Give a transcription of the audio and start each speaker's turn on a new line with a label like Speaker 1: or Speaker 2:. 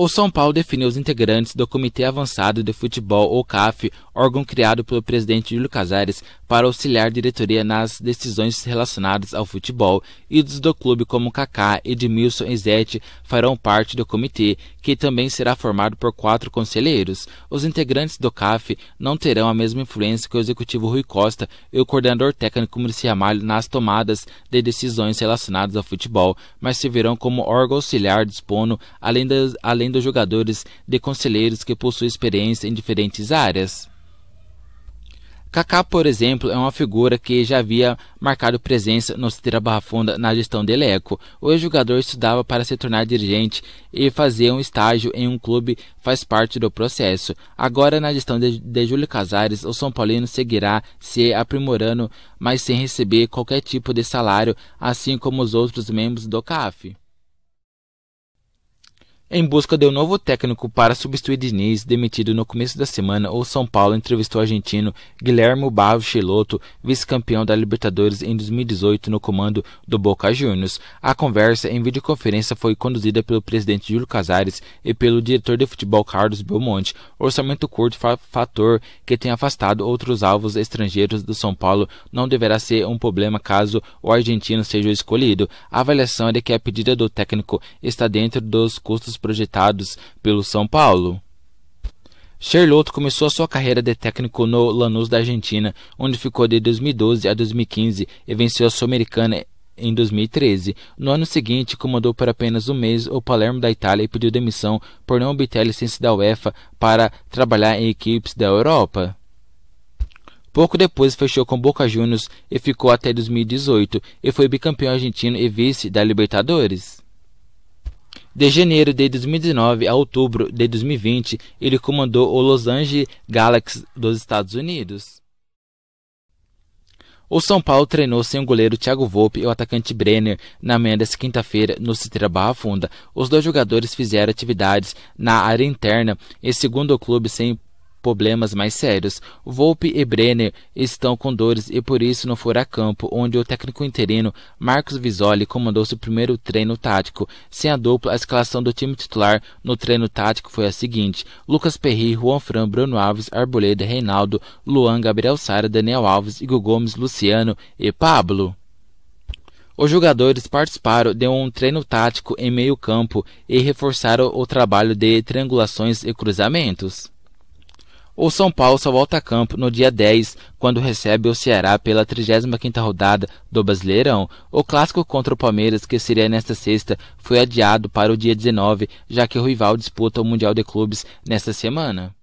Speaker 1: O São Paulo definiu os integrantes do Comitê Avançado de Futebol, ou CAF, órgão criado pelo presidente Júlio Casares para auxiliar a diretoria nas decisões relacionadas ao futebol, e do clube como Kaká, Edmilson e Zete farão parte do comitê, que também será formado por quatro conselheiros. Os integrantes do CAF não terão a mesma influência que o executivo Rui Costa e o coordenador técnico Murici Ramalho nas tomadas de decisões relacionadas ao futebol, mas servirão como órgão auxiliar dispondo, além das além além dos jogadores de conselheiros que possuem experiência em diferentes áreas. Kaká, por exemplo, é uma figura que já havia marcado presença no Citeira Barra Funda na gestão de Leco. O jogador estudava para se tornar dirigente e fazer um estágio em um clube faz parte do processo. Agora, na gestão de, de Júlio Casares, o São Paulino seguirá se aprimorando, mas sem receber qualquer tipo de salário, assim como os outros membros do CAF. Em busca de um novo técnico para substituir Diniz, demitido no começo da semana, o São Paulo entrevistou o argentino Guilherme Barros Chiloto, vice-campeão da Libertadores em 2018 no comando do Boca Juniors. A conversa em videoconferência foi conduzida pelo presidente Júlio Casares e pelo diretor de futebol Carlos Belmonte. orçamento curto fator que tem afastado outros alvos estrangeiros do São Paulo não deverá ser um problema caso o argentino seja escolhido. A avaliação é de que a pedida do técnico está dentro dos custos projetados pelo São Paulo. Charlotte começou a sua carreira de técnico no Lanús da Argentina, onde ficou de 2012 a 2015 e venceu a Sul-Americana em 2013. No ano seguinte, comandou por apenas um mês o Palermo da Itália e pediu demissão por não obter a licença da UEFA para trabalhar em equipes da Europa. Pouco depois fechou com Boca Juniors e ficou até 2018 e foi bicampeão argentino e vice da Libertadores. De janeiro de 2019 a outubro de 2020, ele comandou o Los Angeles Galaxy dos Estados Unidos. O São Paulo treinou sem o goleiro Thiago Volpe e o atacante Brenner na manhã desta quinta-feira no Citeira Barra Funda. Os dois jogadores fizeram atividades na área interna e, segundo o clube, sem problemas mais sérios. Volpe e Brenner estão com dores e por isso não foram a campo, onde o técnico interino Marcos Visoli comandou seu primeiro treino tático. Sem a dupla, a escalação do time titular no treino tático foi a seguinte: Lucas Perri, Juan Fran, Bruno Alves, Arboleda, Reinaldo, Luan, Gabriel Sara, Daniel Alves, Igor Gomes, Luciano e Pablo. Os jogadores participaram de um treino tático em meio-campo e reforçaram o trabalho de triangulações e cruzamentos. O São Paulo só volta a campo no dia 10, quando recebe o Ceará pela 35ª rodada do Brasileirão. O clássico contra o Palmeiras, que seria nesta sexta, foi adiado para o dia 19, já que o rival disputa o Mundial de Clubes nesta semana.